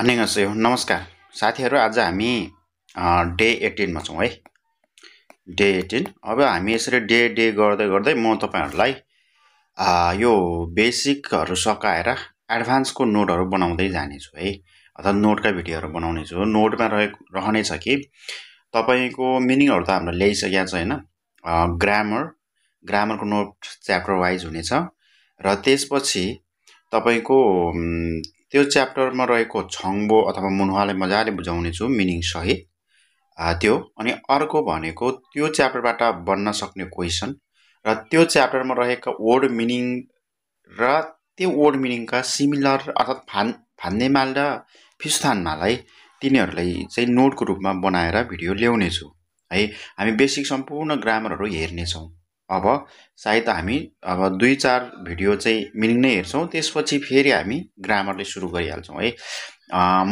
अन्य नमस्कार साथीहरू आज हामी डे एटिनमा छौँ है डे एटिन अब हामी यसरी डे डे गर्दै गर्दै म तपाईँहरूलाई यो बेसिकहरू सकाएर एडभान्सको नोटहरू बनाउँदै जानेछु है अथवा नोटका भिडियोहरू बनाउनेछु नोटमा रहे रहनेछ कि तपाईँको मिनिङहरू त हामीले ल्याइसकेको छ होइन ग्रामर ग्रामरको नोट च्याप्टर वाइज हुनेछ र त्यसपछि तपाईँको त्यो च्याप्टरमा रहेको छङ्बो अथवा मुनुहालाई मजाले बुझाउनेछु मिनिङसहित त्यो अनि अर्को भनेको त्यो च्याप्टरबाट बन्न सक्ने क्वेसन र त्यो च्याप्टरमा रहेका वर्ड मिनिङ र त्यो वर्ड मिनिङका सिमिलर अर्थात् फान् फान्नेमाल र फिस्थानमालाई तिनीहरूलाई चाहिँ नोटको रूपमा बनाएर भिडियो ल्याउनेछु है हामी बेसिक सम्पूर्ण ग्रामरहरू हेर्नेछौँ अब सायद हामी अब दुई चार भिडियो चाहिँ मिनिङ नै हेर्छौँ त्यसपछि फेरि हामी ग्रामरले सुरु गरिहाल्छौँ है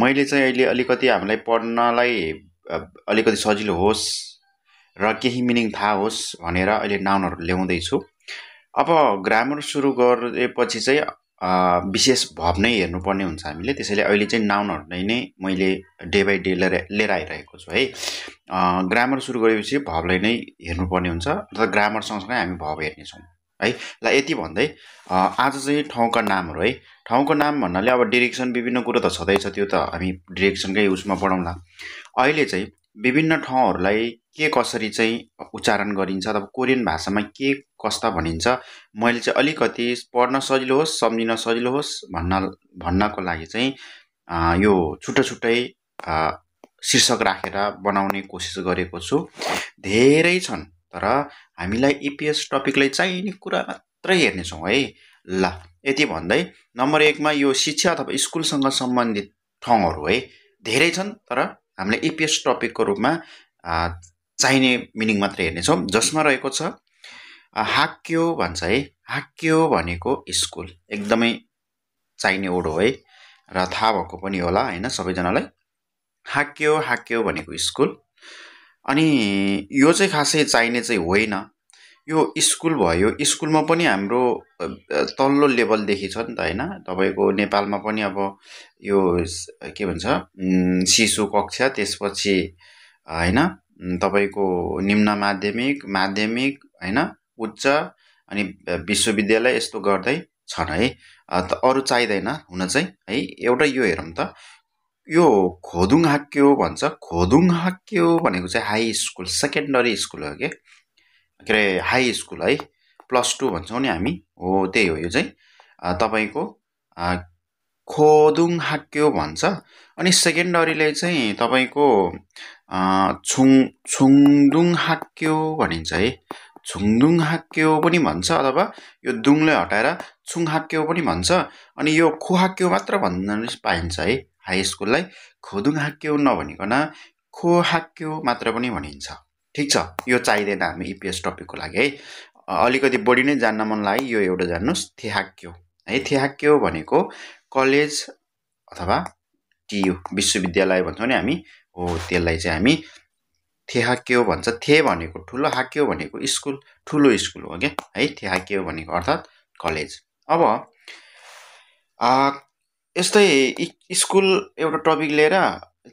मैले चाहिँ अहिले अलिकति हामीलाई पढ्नलाई अलिकति सजिलो होस् र केही मिनिङ थाहा होस् भनेर अहिले नाउनहरू ल्याउँदैछु अब ग्रामर सुरु गरेपछि चाहिँ विशेष भव नै हेर्नुपर्ने हुन्छ हामीले त्यसैले अहिले चाहिँ नाउनहरू नै नै मैले डे बाई डे लिएर लिएर आइरहेको छु है ग्रामर सुरु गरेपछि भवलाई नै हेर्नुपर्ने हुन्छ र ग्रामर सँगसँगै हामी भव हेर्नेछौँ है ल यति भन्दै आज चाहिँ ठाउँका नामहरू है ठाउँको नाम भन्नाले अब डिरेक्सन विभिन्न कुरो त छँदैछ त्यो त हामी डिरेक्सनकै उसमा बढाउँला अहिले चाहिँ विभिन्न ठाउँहरूलाई के कसरी चाहिँ उच्चारण गरिन्छ अथवा कोरियन भाषामा के कस्ता भनिन्छ मैले चाहिँ अलिकति पढ्न सजिलो होस् सम्झिन सजिलो होस् भन्न भन्नको लागि चाहिँ यो छुट्टै छुट्टै शीर्षक राखेर बनाउने कोसिस गरेको छु धेरै छन् तर हामीलाई इपिएस e टपिकलाई चाहिने कुरा मात्रै हेर्नेछौँ है ल यति भन्दै नम्बर एकमा यो शिक्षा अथवा स्कुलसँग सम्बन्धित ठाउँहरू है धेरै छन् तर हामीले इपिएस टपिकको रूपमा चाहिने मिनिङ मात्रै हेर्नेछौँ जसमा रहेको छ हाक्यो भन्छ है हाक्यो भनेको स्कुल एकदमै चाहिने वर्ड हो है र थाहा भएको पनि होला होइन सबैजनालाई हाक्यो हाक्यो भनेको स्कुल अनि यो चाहिँ खासै चाहिने चाहिँ होइन यो स्कुल भयो स्कुलमा पनि हाम्रो तल्लो लेभलदेखि छ नि त होइन तपाईँको नेपालमा पनि अब यो के भन्छ शिशु कक्षा त्यसपछि होइन तपाईँको निम्न माध्यमिक माध्यमिक होइन उच्च अनि विश्वविद्यालय यस्तो गर्दै छन् है अरू चाहिँदैन हुन चाहिँ है एउटा यो हेरौँ त यो खोदुङ हाक्यो भन्छ खोदुङ हाक्यो भनेको चाहिँ हाई स्कुल सेकेन्डरी स्कुल हो कि के अरे हाई स्कुल है प्लस टू भन्छौँ नि हामी हो त्यही हो यो चाहिँ तपाईँको खोदुङ हाक्यो भन्छ अनि सेकेन्डरीले चाहिँ तपाईँको छुङ छुङदुङ हाक्यो भनिन्छ है छुङदुङ हाक्यो पनि भन्छ अथवा यो दुङलाई हटाएर छुङ हाक्यो पनि भन्छ अनि यो खुहाक्यो मात्र भन्न पाइन्छ है हाई स्कुललाई खोदुङ हाक्यो नभनिकन खो हाक्यो मात्र पनि भनिन्छ ठिक छ यो चाहिँदैन हामी इपिएस e टपिकको लागि है अलिकति बढी नै जान्न मन लाग्यो यो एउटा जान्नुहोस् थेहाक्यो है थेहाक्यो भनेको कलेज अथवा टियु विश्वविद्यालय भन्छौँ नि हामी हो त्यसलाई चाहिँ हामी थेहाक्यो भन्छ थे भनेको ठुलो हाक्यो भनेको स्कुल ठुलो स्कुल हो क्या है थेहाक्यो भनेको अर्थात् कलेज अब यस्तै स्कुल एउटा टपिक लिएर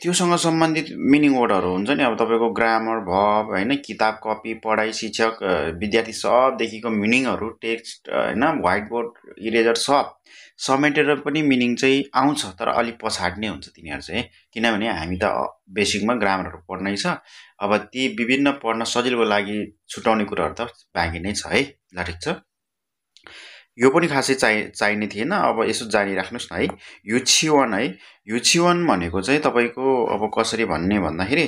त्योसँग सम्बन्धित मिनिङ वर्डहरू हुन्छ नि अब तपाईँको ग्रामर भब होइन किताब कपी पढाइ शिक्षक विद्यार्थी सबदेखिको मिनिङहरू टेक्स्ट होइन व्हाइट बोर्ड इरेजर सब समेटेर पनि मिनिङ चाहिँ आउँछ तर अलिक पछाडि नै हुन्छ तिनीहरू चाहिँ किनभने हामी त बेसिकमा ग्रामरहरू पढ्नै छ अब ती विभिन्न पढ्न सजिलोको लागि छुट्याउने कुराहरू त बाँकी नै छ है ल ठिक छ यो पनि खासै चाहि चाहिने थिएन अब यसो जारी राख्नुहोस् न है यो है यो भनेको चाहिँ तपाईँको अब कसरी भन्ने भन्दाखेरि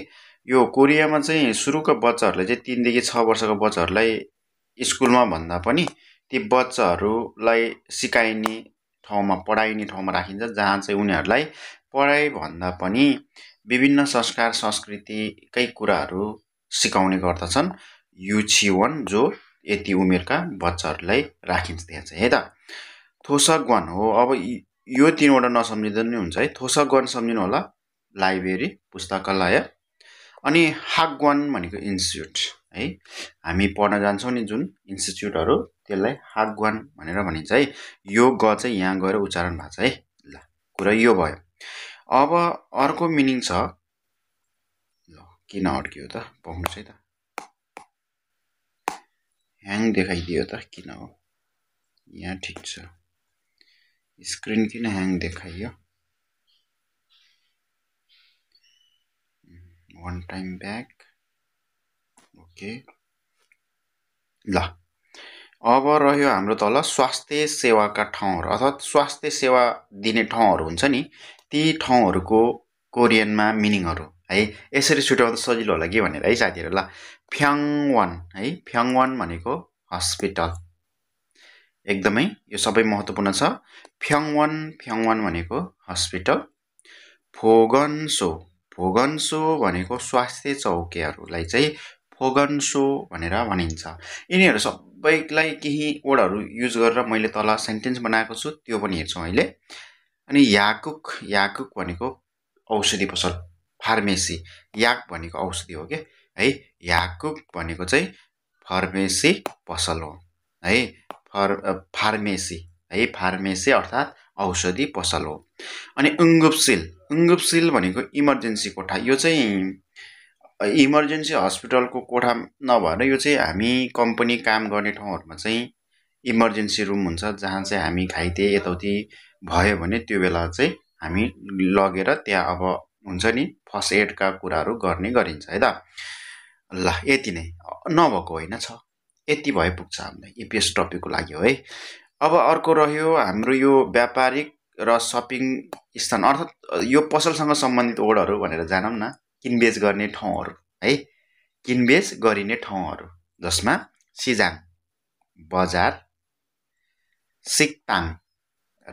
यो कोरियामा चाहिँ सुरुको बच्चाहरूले चाहिँ तिनदेखि छ वर्षको बच्चाहरूलाई स्कुलमा भन्दा पनि ती बच्चाहरूलाई सिकाइने ठाउँमा पढाइने ठाउँमा राखिन्छ जहाँ चाहिँ उनीहरूलाई पढाइ भन्दा पनि विभिन्न संस्कार संस्कृतिकै कुराहरू सिकाउने गर्दछन् युछिवन जो यति उमेरका बच्चाहरूलाई राखिन्छ त्यहाँ चाहिँ है त थोसक वान हो अब यो तिनवटा नसम्झिँदा नै हुन्छ है थोसक वान सम्झिनु होला लाइब्रेरी पुस्तकालय अनि हाकगण भनेको इन्स्टिच्युट है हामी पढ्न जान्छौँ नि जुन इन्स्टिच्युटहरू त्यसलाई हाकगण भनेर भनिन्छ है यो ग चाहिँ यहाँ गएर उच्चारण भएको छ है ल कुरा यो भयो अब अर्को मिनिङ छ ल किन अड्कियो त पाउनुहोस् है त ह्याङ देखाइदियो त किन हो यहाँ ठिक छ स्क्रिन किन ह्याङ देखाइयो वान टाइम ब्याक ओके ल अब रह्यो हाम्रो तल स्वास्थ्य सेवाका ठाउँहरू अर्थात् स्वास्थ्य सेवा दिने ठाउँहरू हुन्छ नि ती ठाउँहरूको कोरियनमा मिनिङहरू है यसरी छुट्याउँदा सजिलो होला कि भनेर है साथीहरू ल फ्याङवान है फ्याङवान भनेको हस्पिटल एकदमै यो सबै महत्त्वपूर्ण छ फ्याङवान फ्याङवान भनेको हस्पिटल फोगन्सो फोगन्सो भनेको स्वास्थ्य चौकीहरूलाई चाहिँ फोगन्सो भनेर भनिन्छ यिनीहरू सबैलाई केही वर्डहरू युज गरेर मैले तल सेन्टेन्स बनाएको छु त्यो पनि हेर्छु अहिले अनि याकुक याकुक भनेको औषधि पसल फार्मेसी याक भनेको औषधि हो क्या है याकको भनेको चाहिँ फार्मेसी पसल हो है फर फार्मेसी है फार्मेसी अर्थात् औषधि पसल हो अनि उङ्गुपसिल उङ्गुपसिल भनेको इमर्जेन्सी कोठा यो चाहिँ इमर्जेन्सी हस्पिटलको कोठा नभएर यो चाहिँ हामी कम्पनी काम गर्ने ठाउँहरूमा चाहिँ इमर्जेन्सी रुम हुन्छ जहाँ चाहिँ हामी घाइते यताउति भयो भने त्यो बेला चाहिँ हामी लगेर त्यहाँ अब हुन्छ नि फर्स्ट एडका कुराहरू गर्ने गरिन्छ है त ल यति नै नभएको होइन छ यति भए पुग्छ हामीलाई इपिएस टपिकको लागि हो है अब अर्को रह्यो हाम्रो यो व्यापारिक र सपिङ स्थान अर्थात् यो पसलसँग सम्बन्धित ओडहरू भनेर जानौँ न किनबेच गर्ने ठाउँहरू है किनबेच गरिने ठाउँहरू जसमा सिजाङ बजार सिक्ताङ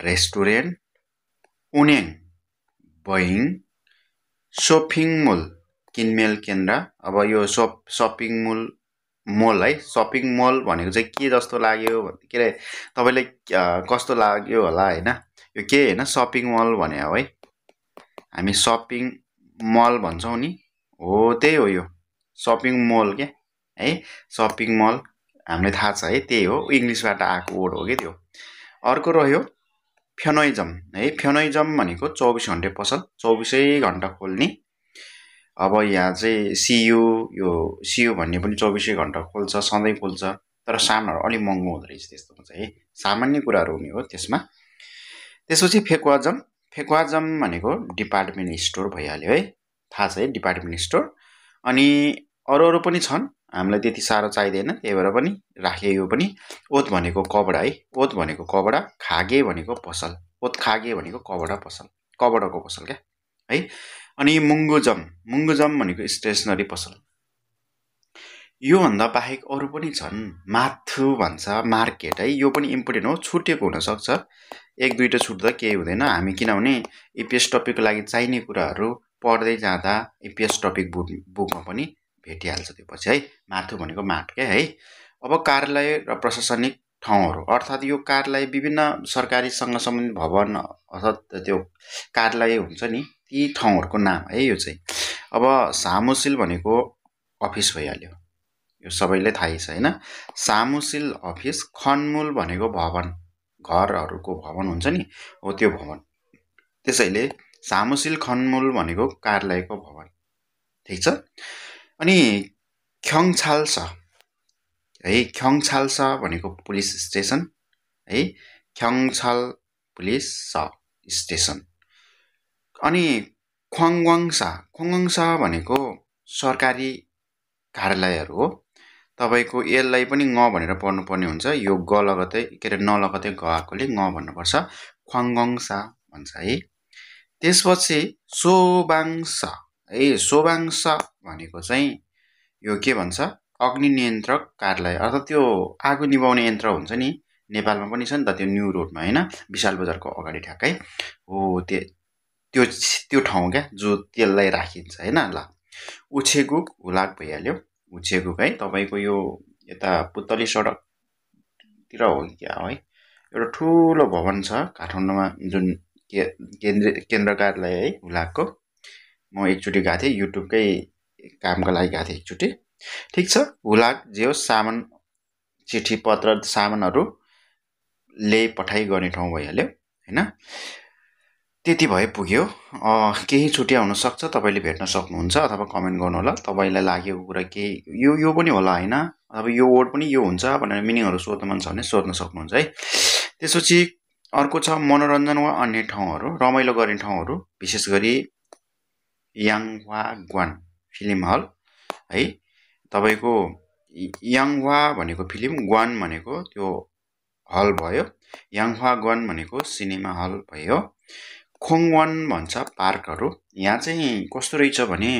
रेस्टुरेन्ट उनेङ बैङ सपिङ मल किनमेल केन्द्र अब यो सप सपिङ मल मल है सपिङ मल भनेको चाहिँ के जस्तो लाग्यो के अरे तपाईँलाई कस्तो लाग्यो होला होइन यो के होइन सपिङ मल भने हो है हामी सपिङ मल भन्छौँ नि हो त्यही हो यो सपिङ मल के है सपिङ मल हामीलाई थाहा छ है त्यही हो इङ्ग्लिसबाट आएको वर्ड हो कि त्यो अर्को रह्यो फेनोइजम है फेनोइजम भनेको चौबिस घन्टे पसल चौबिसै घन्टा खोल्ने अब यहाँ चाहिँ सियु यो सियु भन्ने पनि चौबिसै घन्टा खोल्छ सधैँ खोल्छ तर सामानहरू अलिक महँगो हुँदो रहेछ त्यस्तोमा चाहिँ है सामान्य कुराहरू हुने हो त्यसमा त्यसपछि फेक्वाजम फेक्वाजम भनेको डिपार्टमेन्ट स्टोर भइहाल्यो है थाहा छ है डिपार्टमेन्ट स्टोर अनि अरू अरू पनि छन् हामीलाई त्यति साह्रो चाहिँदैन त्यही भएर पनि राखेँ यो पनि ओत भनेको कपडा है ओत भनेको कपडा खागे भनेको पसल ओत खागे भनेको कपडा पसल कपडाको पसल क्या है अनि मुङ्गुजम मुङ्गुजम भनेको स्टेसनरी पसल योभन्दा बाहेक अरू पनि छन् माथु भन्छ मार्केट है यो पनि इम्पोर्टेन्ट हो छुटेको हुनसक्छ एक दुईवटा छुट्दा केही हुँदैन हामी किनभने इपिएस टपिकको लागि चाहिने कुराहरू पढ्दै जाँदा इपिएस टपिक बुक बुकमा पनि भेटिहाल्छ त्यो पछि है माथु भनेको माठ क्या है अब कार्यालय र प्रशासनिक ठाउँहरू अर्थात् यो कार्यालय विभिन्न सरकारीसँग सम्बन्धित भवन अर्थात् त्यो कार्यालय हुन्छ नि ती ठाउँहरूको नाम है यो चाहिँ अब सामुसिल भनेको अफिस भइहाल्यो यो सबैले थाहै छ होइन सामुसिल अफिस खनमूल भनेको भवन घरहरूको भवन हुन्छ नि हो त्यो भवन त्यसैले सामुसिल खनमूल भनेको कार्यालयको भवन ठिक छ अनि ख्याङछाल्सा है ख्याङछाल्सा भनेको पुलिस स्टेसन है ख्याङछाल पुलिस स स्टेसन अनि ख्वाङवाङसा ख्वाङवाङसा भनेको सरकारी कार्यालयहरू हो तपाईँको यसलाई पनि ङ भनेर पढ्नुपर्ने हुन्छ यो ग लगतै के अरे न लगतै ग आएकोले ङ भन्नुपर्छ ख्वाङगङसा भन्छ है त्यसपछि सोबाङसा ए सोभाङ्स भनेको चाहिँ यो के भन्छ अग्नि नियन्त्रक कार्यालय अर्थात् त्यो आगो निभाउने यन्त्र हुन्छ नि नेपालमा पनि छ नि त त्यो न्यु रोडमा होइन विशाल बजारको अगाडि ठ्याक्कै हो त्यो त्यो त्यो ठाउँ क्या जो तेललाई राखिन्छ होइन ल उछेगुक हुलाक भइहाल्यो उछेगुक है तपाईँको यो यता पुतली सडकतिर हो क्या है एउटा ठुलो भवन छ काठमाडौँमा जुन के केन्द्र केन्द्र कार्यालय है हुलाकको म एकचोटि गएको थिएँ युट्युबकै कामको लागि गएको थिएँ एकचोटि ठिक छ हुलाक जे होस् सामान चिठी पत्र सामानहरू ले पठाइ गर्ने ठाउँ भइहाल्यो होइन त्यति भए पुग्यो केही छुट्टी आउनसक्छ तपाईँले भेट्न सक्नुहुन्छ अथवा कमेन्ट गर्नु होला तपाईँलाई लागेको कुरा केही यो यो पनि होला होइन अब यो वर्ड पनि यो हुन्छ भनेर मिनिङहरू सोध्नु मन छ भने सोध्न सक्नुहुन्छ है त्यसपछि अर्को छ मनोरञ्जन वा अन्य ठाउँहरू रमाइलो गर्ने ठाउँहरू विशेष गरी याङवा ग्वान फिल्म हल है तपाईँको याङवा भनेको फिल्म ग्वान भनेको त्यो हल भयो याङवा ग्वान भनेको सिनेमा हल भयो खोङवान भन्छ पार्कहरू यहाँ चाहिँ कस्तो रहेछ भने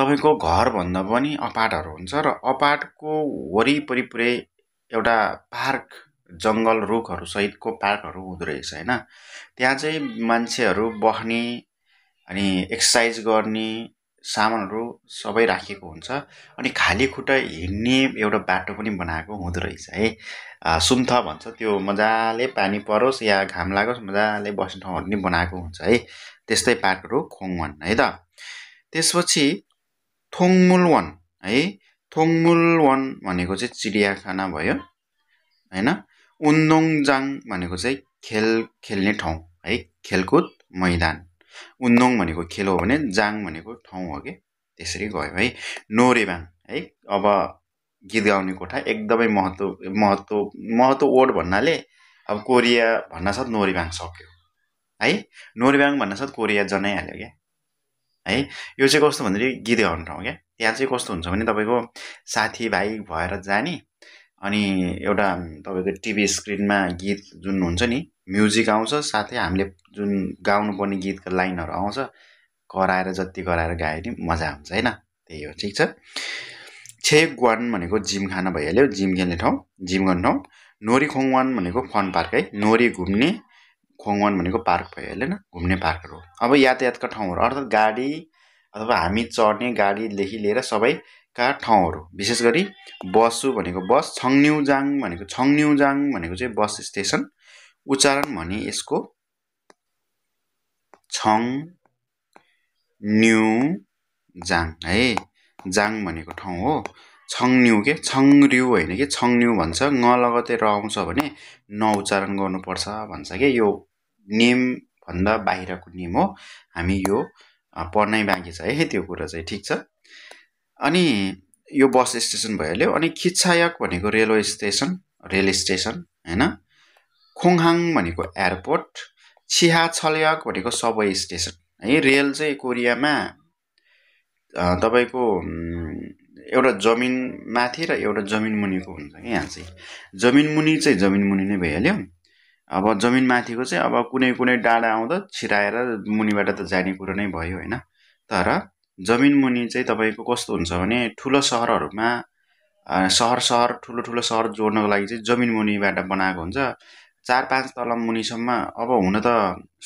तपाईँको घरभन्दा पनि अपाटहरू हुन्छ र अपाटको वरिपरि पुरै एउटा पार्क जङ्गल रुखहरूसहितको पार्कहरू हुँदो रहेछ होइन त्यहाँ चाहिँ मान्छेहरू बस्ने अनि एक्सर्साइज गर्ने सामानहरू सबै राखिएको हुन्छ अनि खाली खुट्टा हिँड्ने एउटा बाटो पनि बनाएको हुँदो रहेछ है सुम्थ भन्छ त्यो मजाले पानी परोस् या घाम लागोस् मजाले बस्ने ठाउँहरू पनि बनाएको हुन्छ है त्यस्तै पार्कहरू खोङवन है त त्यसपछि थोङमुल वन है थोङमुल वन भनेको चाहिँ चिडियाखाना भयो होइन उन्दोङजाङ भनेको चाहिँ खेल खेल्ने ठाउँ है खेलकुद मैदान उन्नोङ भनेको खेल हो भने जाङ भनेको ठाउँ हो कि त्यसरी गयो है नोरेबाङ है अब गीत गाउने कोठा एकदमै महत्त्व महत्त्व महत्त्व वर्ड भन्नाले अब कोरिया भन्नासाथ नोरेबाङ सक्यो है नोरेबाङ भन्नासाथ कोरिया जनाइहाल्यो क्या है यो चाहिँ कस्तो भन्दाखेरि गीत गाउने ठाउँ क्या त्यहाँ चाहिँ कस्तो हुन्छ भने तपाईँको साथीभाइ भएर जाने अनि एउटा तपाईँको टिभी स्क्रिनमा गीत जुन हुन्छ नि म्युजिक आउँछ साथै हामीले जुन गाउनुपर्ने गीतको लाइनहरू आउँछ कराएर जति कराएर गायो नि मजा आउँछ होइन त्यही हो ठिक छ छेक वान भनेको जिम खान भइहाल्यो जिम खेल्ने ठाउँ जिम गर्ने ठाउँ नोरी खोङवान भनेको फन पार्क है नोरी घुम्ने खोङवान भनेको पार्क भइहाल्यो होइन घुम्ने पार्कहरू अब यातायातका ठाउँहरू अर्थात् गाडी अथवा हामी चढ्ने गाडीदेखि लिएर सबै का ठाउँहरू विशेष गरी बसु भनेको बस छङ्न्युजाङ भनेको छङ्न्युजाङ भनेको चाहिँ बस स्टेसन उच्चारण भने यसको छङ न्यु जाङ है जाङ भनेको ठाउँ हो छङन्यु के छङ्यु होइन कि छङन्यु भन्छ न लगतै र आउँछ भने न उच्चारण गर्नुपर्छ भन्छ कि यो नेमभन्दा बाहिरको नेम हो हामी यो पढ्नै बाँकी छ है त्यो कुरा चाहिँ ठिक छ अनि यो बस स्टेसन भइहाल्यो अनि खिच्छायक भनेको रेलवे स्टेसन रेल स्टेसन होइन खोङहाङ भनेको एयरपोर्ट छिहा छलयक भनेको सबै स्टेसन है रेल चाहिँ कोरियामा तपाईँको एउटा जमिन माथि र एउटा जमिन मुनिको हुन्छ कि यहाँ चाहिँ जमिन मुनि चाहिँ जमिन मुनि नै भइहाल्यो अब जमिन माथिको चाहिँ अब कुनै कुनै डाँडा आउँदा छिराएर मुनिबाट त जाने कुरो नै भयो होइन तर जमिन मुनि चाहिँ तपाईँको कस्तो हुन्छ भने ठुलो सहरहरूमा सहर सहर ठुलो ठुलो सहर जोड्नको लागि चाहिँ जमिन मुनिबाट बनाएको हुन्छ चार पाँच तल मुनिसम्म अब हुन त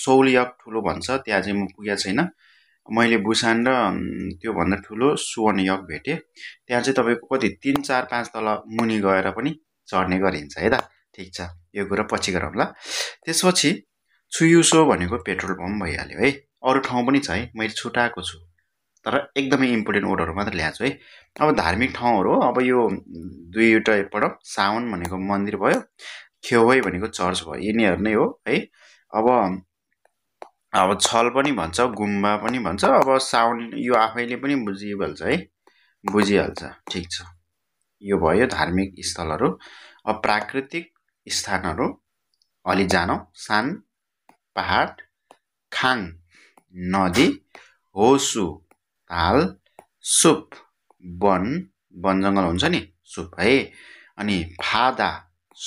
सौलियक ठुलो भन्छ त्यहाँ चाहिँ म पुगेको छैन मैले भुसान र त्योभन्दा ठुलो सुवर्णयक भेटेँ त्यहाँ चाहिँ तपाईँको कति तिन चार पाँच तल मुनि गएर पनि चढ्ने गरिन्छ है त ठिक छ यो कुरा पछि गरौँला त्यसपछि छुयुसो भनेको पेट्रोल पम्प भइहाल्यो है अरू ठाउँ पनि छ है मैले छुट्याएको छु तर एकदमै इम्पोर्टेन्ट वर्डहरू मात्र ल्याएको छु है अब धार्मिक ठाउँहरू अब यो दुईवटा एकपल्ट सावन भनेको मन्दिर भयो खेवै भनेको चर्च भयो यिनीहरू नै हो है अब अब छल पनि भन्छ गुम्बा पनि भन्छ अब साउन यो आफैले पनि बुझिहाल्छ है बुझिहाल्छ ठिक छ यो भयो धार्मिक स्थलहरू अब प्राकृतिक स्थानहरू अलि जानौँ सान पहाड खाङ नदी होसु हाल सुप वन वन वनजङ्गल हुन्छ नि सुप है अनि फादा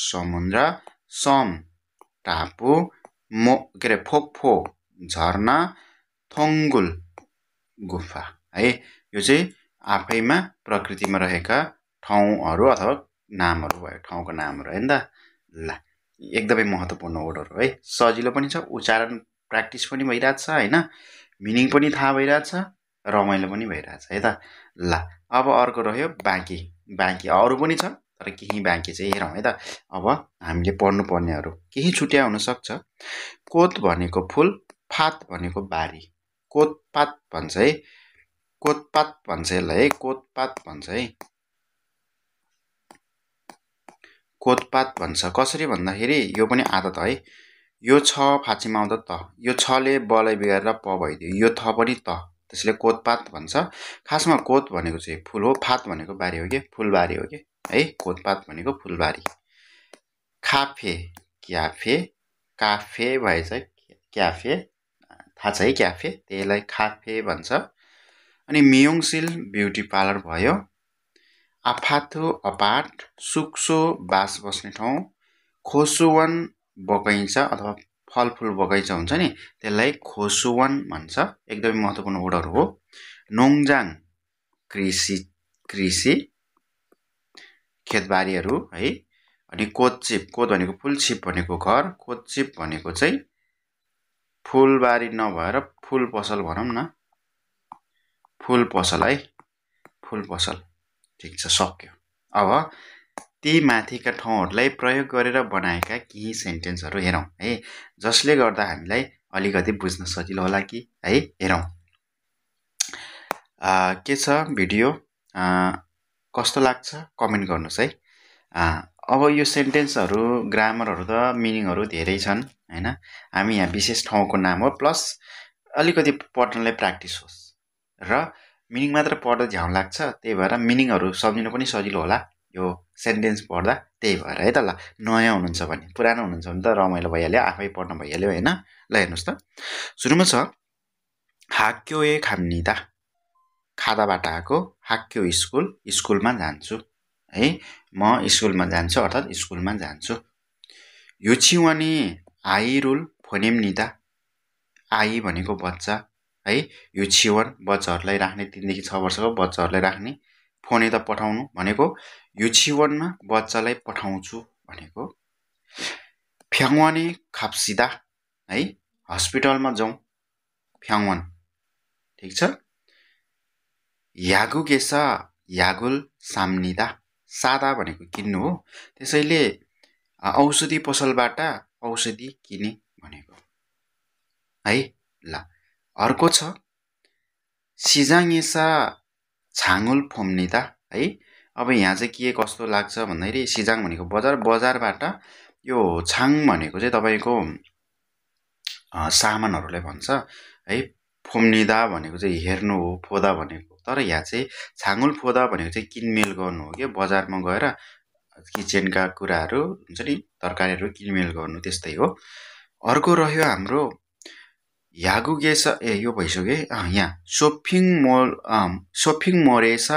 समुद्र सम टापु मो के अरे फोक्फो झर्ना थोङ्गुल गुफा है यो चाहिँ आफैमा प्रकृतिमा रहेका ठाउँहरू अथवा नामहरू भयो ठाउँको नामहरू है त ल एकदमै महत्त्वपूर्ण वर्डहरू है सजिलो पनि छ उच्चारण प्र्याक्टिस पनि भइरहेछ होइन मिनिङ पनि थाहा भइरहेछ रमाइलो पनि भइरहेछ है त ल अब अर्को रह्यो बाँकी बाँकी अरू पनि छ तर केही बाँकी चाहिँ हेरौँ है त अब हामीले पढ्नुपर्नेहरू केही छुट्या हुनसक्छ कोत भनेको फुल फात भनेको बारी कोतपात भन्छ है कोतपात भन्छ यसलाई है कोतपात भन्छ है कोतपात भन्छ कसरी भन्दाखेरि यो पनि आदत है यो छ फाँचीमा आउँदा त यो छले बलाई बिगारेर प भइदियो यो थ पनि त त्यसले कोतपात भन्छ खासमा कोत भनेको चाहिँ फुल हो फात भनेको बारी हो कि फुलबारी हो कि है कोतपात भनेको फुलबारी खाफे क्याफे काफे भएछ क्याफे थाहा छ है क्याफे त्यसलाई खाफे भन्छ अनि मियोङसिल ब्युटी पार्लर भयो आफाथु अपार्ट सुक्सो बास बस्ने ठाउँ खोसुवन बगैँचा अथवा फलफुल बगैँचा हुन्छ नि त्यसलाई खोसुवन भन्छ एकदमै महत्त्वपूर्ण वर्डहरू हो नोङजाङ कृषि कृषि खेतबारीहरू है अनि कोचिप कोद भनेको फुलछिप भनेको घर कोचिप भनेको चाहिँ फुलबारी नभएर फुल पसल भनौँ न फुल पसल है फुल पसल ठिक छ सक्यो अब ती माथिका ठाउँहरूलाई प्रयोग गरेर बनाएका केही सेन्टेन्सहरू हेरौँ है जसले गर्दा हामीलाई अलिकति बुझ्न सजिलो होला कि है हेरौँ के छ भिडियो कस्तो लाग्छ कमेन्ट गर्नुहोस् है अब यो सेन्टेन्सहरू ग्रामरहरू त मिनिङहरू धेरै छन् होइन हामी यहाँ विशेष ठाउँको नाम हो प्लस अलिकति पढ्नलाई प्र्याक्टिस होस् र मिनिङ मात्र पढ्दा झ्याउ लाग्छ त्यही भएर मिनिङहरू सम्झिनु पनि सजिलो होला यो सेन्टेन्स पढ्दा त्यही भएर है त ल नयाँ हुनुहुन्छ भने पुरानो हुनुहुन्छ भने त रमाइलो भइहाल्यो आफै पढ्न भइहाल्यो होइन ल हेर्नुहोस् त सुरुमा छ हाक्यो ए त खादाबाट आएको हाक्यो स्कुल स्कुलमा जान्छु है म स्कुलमा जान्छु अर्थात् स्कुलमा जान्छु यो युछिवानी आई रुल फोनेम त आई भनेको बच्चा है यो छिवन बच्चाहरूलाई राख्ने तिनदेखि छ वर्षको बच्चाहरूलाई राख्ने फोने त पठाउनु भनेको यो छिवनमा बच्चालाई पठाउँछु भनेको फ्याङ्वाने खाप्सिदा है हस्पिटलमा जाउँ फ्याङ्वान ठिक छ यागु यागुल साम्निदा सादा भनेको किन्नु हो त्यसैले औषधि पसलबाट औषधि किने भनेको है ल अर्को छ सिजाङेसा छाङ्गुल फोम्निदा है अब यहाँ चाहिँ के कस्तो लाग्छ भन्दाखेरि सिजाङ भनेको बजार बजारबाट यो छाङ भनेको चाहिँ तपाईँको सामानहरूलाई भन्छ है फोम्निदा भनेको चाहिँ हेर्नु हो फोदा भनेको तर यहाँ चाहिँ छाङ्गुल फोदा भनेको चाहिँ किनमेल गर्नु हो कि बजारमा गएर किचनका कुराहरू हुन्छ नि तरकारीहरू किनमेल गर्नु त्यस्तै हो अर्को रह्यो हाम्रो ए यो भइसक्यो है यहाँ 야 मल um, मरेस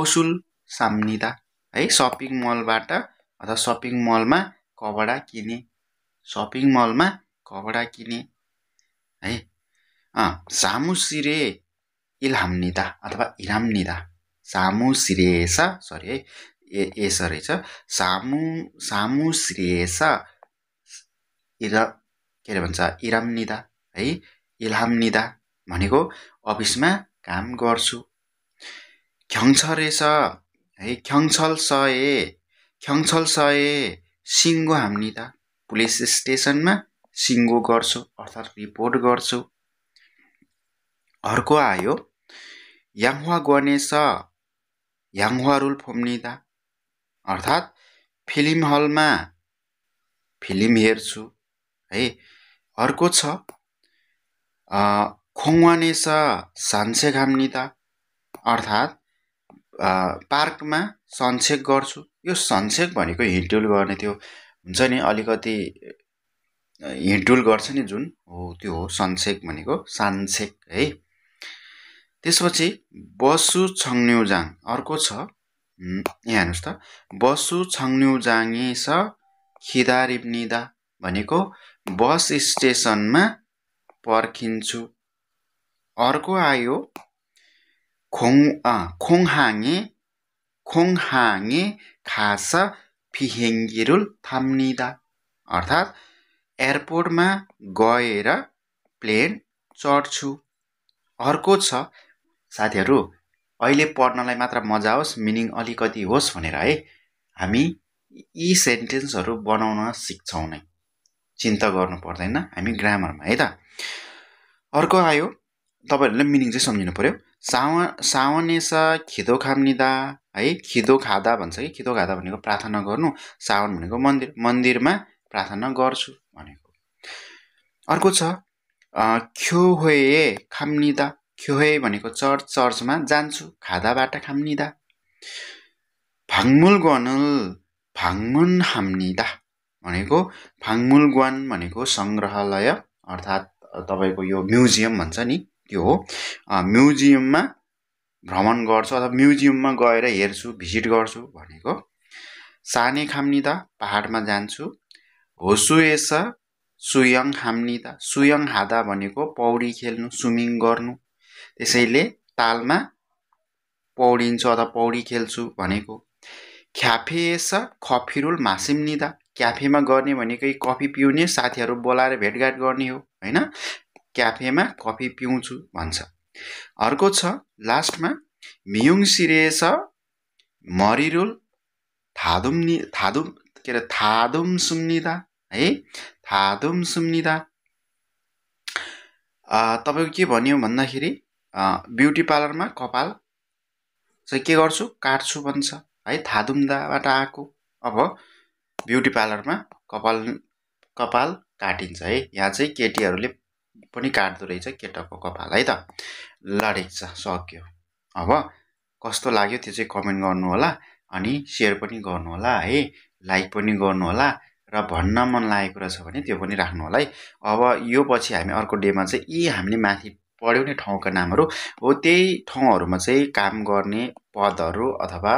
ओसुल सामनिदा है सपिङ मलबाट अथवा सपिङ मलमा कपडा किने सपिङ मलमा कपडा किने है सामु सिरे इलामनिदा अथवा सामु सिरेस सरी है ए एस रहेछ सामु सामु सिरेस इर के अरे भन्छ इरामनिदा है इलाम निदा भनेको अफिसमा काम गर्छु ख्याङ्छरेस है ख्याङ्छल स ए ख्याङ्छल स ए सिङ्गो हाम्निदा पुलिस स्टेसनमा सिङ्गो गर्छु अर्थात् रिपोर्ट गर्छु अर्को आयो याङहुवा गनेस याङ्वा रुल फोम्निदा अर्थात् फिल्म हलमा फिल्म हेर्छु है अर्को छ 콩완에서 산책합니다 अर्थात् पार्कमा सनसेक गर्छु यो सनसेक भनेको हिँडुल गर्ने त्यो हुन्छ नि अलिकति हिँडुल गर्छ नि जुन हो त्यो हो सनसेक भनेको सान्सेक है त्यसपछि बसु छङ्न्युजाङ अर्को छ यहाँ हेर्नुहोस् त बसु छङ्न्युजाङे छ खिदारिब्निदा भनेको बस स्टेसनमा पर्खिन्छु अर्को आयो खोङ खोङहाङे खोङहाङे खास फिहेङ्गिरुल थाम्निदा अर्थात् एयरपोर्टमा गएर प्लेन चढ्छु अर्को छ साथीहरू अहिले पढ्नलाई मात्र मजा होस् मिनिङ अलिकति होस् भनेर है हामी यी सेन्टेन्सहरू बनाउन सिक्छौँ नै चिन्ता गर्नु पर्दैन हामी ग्रामरमा है त अर्को आयो तपाईँहरूले मिनिङ चाहिँ सम्झिनु पऱ्यो सावा सावनेसा खिदो खाम्निदा है खिदो खादा भन्छ कि खिदो खादा भनेको प्रार्थना गर्नु सावन भनेको मन्दिर मन्दिरमा प्रार्थना गर्छु भनेको अर्को छ ख्योहे खाम्निदा ख्योहे भनेको चर्च चर्चमा जान्छु खादाबाट खाम्निदा भाङमुल गनल भाङमुन हाम्निदा भनेको फाङमुल गुवान भनेको सङ्ग्रहालय अर्थात् तपाईँको यो म्युजियम भन्छ नि त्यो हो म्युजियममा भ्रमण गर्छु अथवा म्युजियममा गएर हेर्छु भिजिट गर्छु भनेको साने खाम्निदा पाहाडमा जान्छु होसुएसा सुयङ खाम्निदा सुयङ हादा भनेको पौडी खेल्नु स्विमिङ गर्नु त्यसैले तालमा पौडिन्छु अथवा पौडी खेल्छु भनेको छ खफिरुल मासिम्निदा क्याफेमा गर्ने भनेकै कफी पिउने साथीहरू बोलाएर भेटघाट गर्ने हो होइन क्याफेमा कफी पिउँछु भन्छ अर्को छ लास्टमा मियुङ सिरेस मरिरुल थादुम नि थादुम के अरे थादुम सुम्निदा है थादुम सुम्निदा तपाईँको के भन्यो भन्दाखेरि ब्युटी पार्लरमा कपाल चाहिँ के गर्छु काट्छु भन्छ है थादुम्दाबाट आएको अब ब्युटी पार्लरमा कपाल कपाल काटिन्छ है यहाँ चाहिँ केटीहरूले पनि काट्दो रहेछ केटाको कपाल है त ल छ सक्यो अब कस्तो लाग्यो त्यो चाहिँ कमेन्ट गर्नु होला अनि सेयर पनि गर्नु होला है लाइक पनि गर्नुहोला र भन्न मन लागेको रहेछ भने त्यो पनि राख्नु होला है अब यो पछि हामी अर्को डेमा चाहिँ यी हामीले माथि पढ्यौँ नि ठाउँका नामहरू हो त्यही ठाउँहरूमा चाहिँ काम गर्ने पदहरू अथवा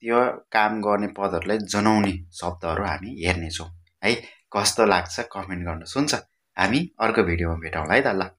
त्यो काम गर्ने पदहरूलाई जनाउने शब्दहरू हामी हेर्नेछौँ है कस्तो लाग्छ कमेन्ट गर्नुहोस् हुन्छ हामी अर्को भिडियोमा भेटौँला है त ल